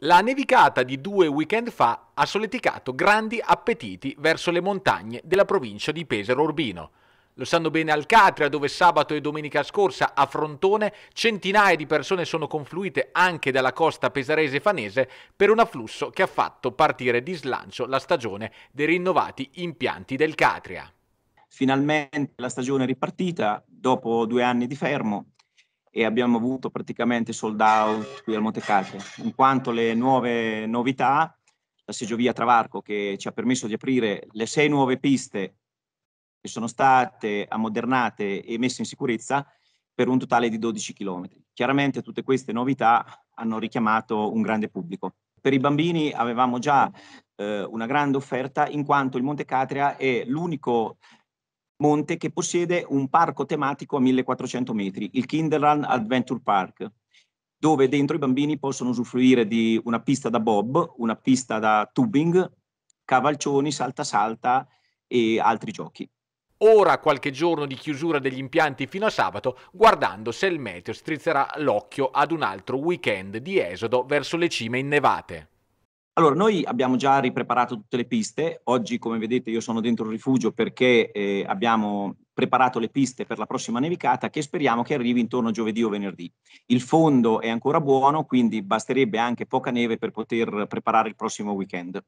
La nevicata di due weekend fa ha solleticato grandi appetiti verso le montagne della provincia di Pesaro Urbino. Lo sanno bene Alcatria, dove sabato e domenica scorsa a Frontone centinaia di persone sono confluite anche dalla costa pesarese fanese per un afflusso che ha fatto partire di slancio la stagione dei rinnovati impianti del Catria. Finalmente la stagione è ripartita dopo due anni di fermo e abbiamo avuto praticamente sold out qui al Monte Calcio, in quanto le nuove novità, la seggiovia Travarco che ci ha permesso di aprire le sei nuove piste che sono state ammodernate e messe in sicurezza per un totale di 12 km. Chiaramente tutte queste novità hanno richiamato un grande pubblico. Per i bambini avevamo già eh, una grande offerta in quanto il Monte Catria è l'unico monte che possiede un parco tematico a 1400 metri, il Kinderland Adventure Park, dove dentro i bambini possono usufruire di una pista da bob, una pista da tubing, cavalcioni, salta salta e altri giochi. Ora qualche giorno di chiusura degli impianti fino a sabato, guardando se il meteo strizzerà l'occhio ad un altro weekend di esodo verso le cime innevate. Allora, noi abbiamo già ripreparato tutte le piste. Oggi, come vedete, io sono dentro il rifugio perché eh, abbiamo preparato le piste per la prossima nevicata che speriamo che arrivi intorno a giovedì o venerdì. Il fondo è ancora buono, quindi basterebbe anche poca neve per poter preparare il prossimo weekend.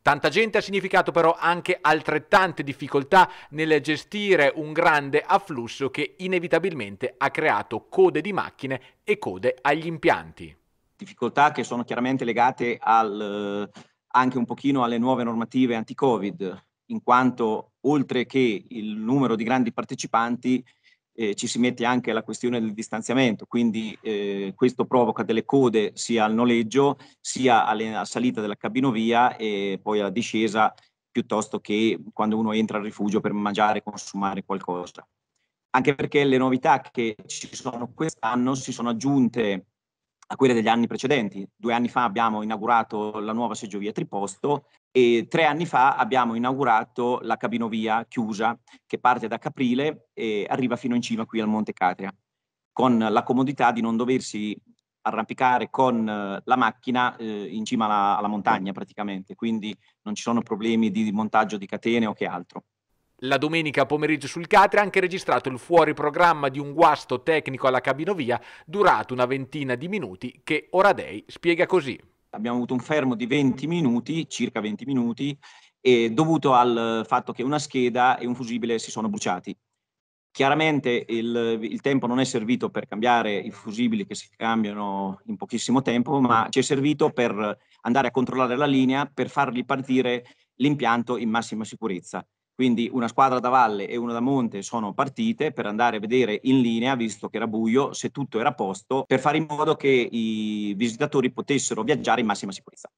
Tanta gente ha significato però anche altrettante difficoltà nel gestire un grande afflusso che inevitabilmente ha creato code di macchine e code agli impianti difficoltà che sono chiaramente legate al, anche un pochino alle nuove normative anti-Covid, in quanto oltre che il numero di grandi partecipanti eh, ci si mette anche la questione del distanziamento, quindi eh, questo provoca delle code sia al noleggio, sia alla salita della cabinovia e poi alla discesa, piuttosto che quando uno entra al rifugio per mangiare e consumare qualcosa. Anche perché le novità che ci sono quest'anno si sono aggiunte a quelle degli anni precedenti. Due anni fa abbiamo inaugurato la nuova seggiovia Triposto e tre anni fa abbiamo inaugurato la cabinovia chiusa che parte da Caprile e arriva fino in cima qui al Monte Catria, con la comodità di non doversi arrampicare con eh, la macchina eh, in cima alla, alla montagna praticamente, quindi non ci sono problemi di montaggio di catene o che altro la domenica pomeriggio sul Catria ha anche registrato il fuori programma di un guasto tecnico alla cabinovia durato una ventina di minuti che Oradei spiega così. Abbiamo avuto un fermo di 20 minuti, circa 20 minuti, dovuto al fatto che una scheda e un fusibile si sono bruciati. Chiaramente il, il tempo non è servito per cambiare i fusibili che si cambiano in pochissimo tempo, ma ci è servito per andare a controllare la linea, per farli partire l'impianto in massima sicurezza. Quindi una squadra da valle e una da monte sono partite per andare a vedere in linea, visto che era buio, se tutto era a posto, per fare in modo che i visitatori potessero viaggiare in massima sicurezza.